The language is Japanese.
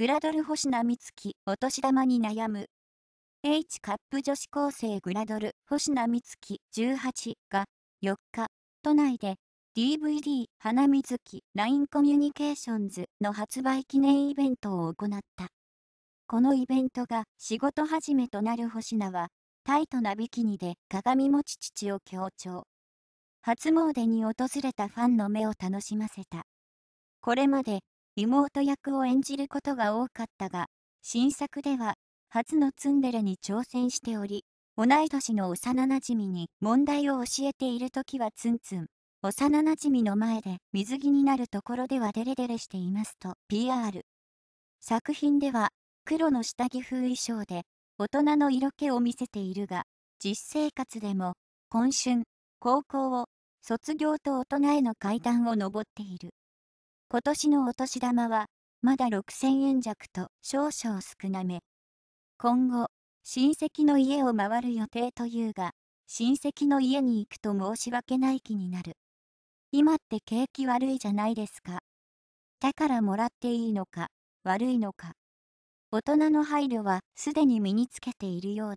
グラドル星名美月、お年玉に悩む。H カップ女子高生グラドル星名美月18が4日、都内で DVD 花水木 LINE コミュニケーションズの発売記念イベントを行った。このイベントが仕事始めとなる星名は、タイトなビキニで鏡餅父を強調。初詣に訪れたファンの目を楽しませた。これまで妹役を演じることが多かったが、新作では、初のツンデレに挑戦しており、同い年の幼なじみに問題を教えているときはツンツン。幼なじみの前で水着になるところではデレデレしていますと PR。作品では、黒の下着風衣装で、大人の色気を見せているが、実生活でも、今春、高校を、卒業と大人への階段を上っている。今年のお年玉は、まだ6000円弱と少々少なめ。今後、親戚の家を回る予定というが、親戚の家に行くと申し訳ない気になる。今って景気悪いじゃないですか。だからもらっていいのか、悪いのか。大人の配慮はすでに身につけているようだ。